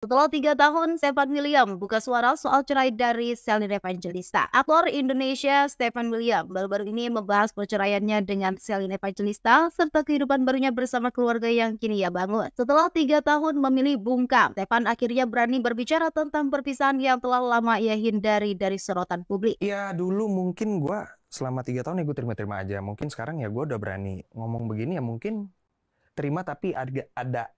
Setelah tiga tahun, Stefan William buka suara soal cerai dari Selina Evangelista. Aktor Indonesia Stefan William baru-baru ini membahas perceraiannya dengan Selina Evangelista serta kehidupan barunya bersama keluarga yang kini ia bangun. Setelah tiga tahun memilih bungkam, Stefan akhirnya berani berbicara tentang perpisahan yang telah lama ia hindari dari sorotan publik. Ya dulu mungkin gue selama tiga tahun ya gue terima-terima aja. Mungkin sekarang ya gue udah berani ngomong begini ya mungkin terima tapi ada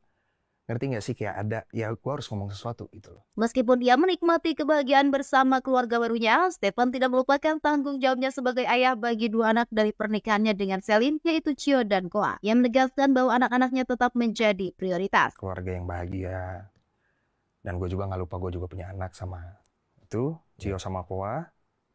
ngerti gak sih kayak ada ya gue harus ngomong sesuatu gitu loh. Meskipun ia menikmati kebahagiaan bersama keluarga barunya, Stefan tidak melupakan tanggung jawabnya sebagai ayah bagi dua anak dari pernikahannya dengan Selin yaitu Cio dan Koa. Yang menegaskan bahwa anak-anaknya tetap menjadi prioritas. Keluarga yang bahagia dan gue juga nggak lupa gue juga punya anak sama itu Cio iya. sama Koa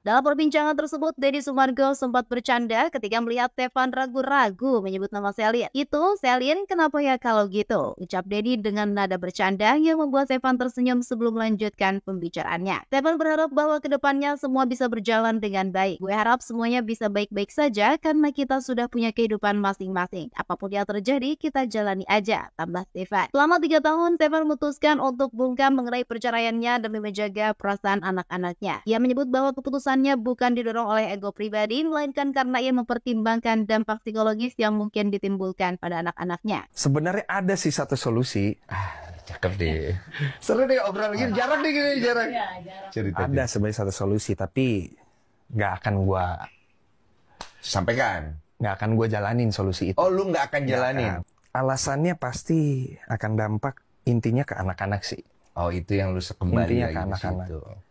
dalam perbincangan tersebut, Deddy Sumargo sempat bercanda ketika melihat Stefan ragu-ragu menyebut nama Selin. Itu, Selin kenapa ya kalau gitu? Ucap Deddy dengan nada bercanda yang membuat Stefan tersenyum sebelum melanjutkan pembicaraannya. Stefan berharap bahwa kedepannya semua bisa berjalan dengan baik. Gue harap semuanya bisa baik-baik saja karena kita sudah punya kehidupan masing-masing. Apapun yang terjadi, kita jalani aja, tambah Stefan. Selama tiga tahun, Stefan memutuskan untuk bungkam mengenai perceraiannya demi menjaga perasaan anak-anaknya. Ia menyebut bahwa keputusan keputusannya bukan didorong oleh ego pribadi, melainkan karena ia mempertimbangkan dampak psikologis yang mungkin ditimbulkan pada anak-anaknya. Sebenarnya ada sih satu solusi. Ah, cakep deh. Seru deh obrolan gini, jarang deh gini, iya, jarang. Ya, ada sebenarnya satu solusi, tapi nggak akan gua sampaikan. Nggak akan gue jalanin solusi itu. Oh, lu nggak akan jalanin. Alasannya pasti akan dampak intinya ke anak-anak sih. Oh, itu yang lu sekembali intinya ke anak-anak.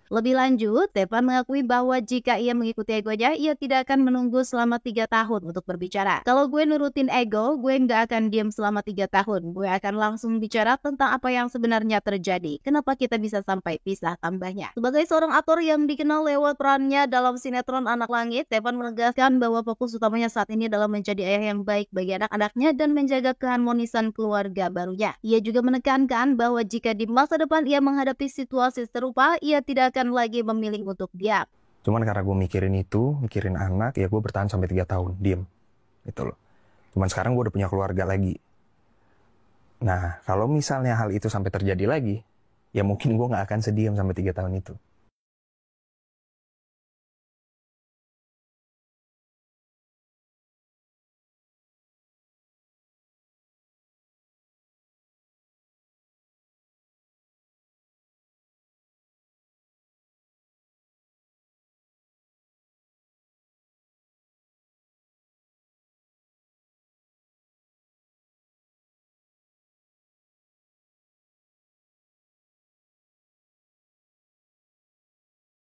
Lebih lanjut, Tefan mengakui bahwa jika ia mengikuti ego egonya, ia tidak akan menunggu selama tiga tahun untuk berbicara. Kalau gue nurutin ego, gue nggak akan diam selama tiga tahun. Gue akan langsung bicara tentang apa yang sebenarnya terjadi. Kenapa kita bisa sampai pisah tambahnya. Sebagai seorang aktor yang dikenal lewat perannya dalam sinetron Anak Langit, Tefan menegaskan bahwa fokus utamanya saat ini adalah menjadi ayah yang baik bagi anak-anaknya dan menjaga keharmonisan keluarga barunya. Ia juga menekankan bahwa jika di masa depan ia menghadapi situasi serupa, ia tidak bukan lagi memilih untuk diam. Cuman karena gue mikirin itu, mikirin anak, ya gue bertahan sampai tiga tahun, diem. Gitu loh. Cuman sekarang gue udah punya keluarga lagi. Nah, kalau misalnya hal itu sampai terjadi lagi, ya mungkin gue gak akan sediam sampai tiga tahun itu.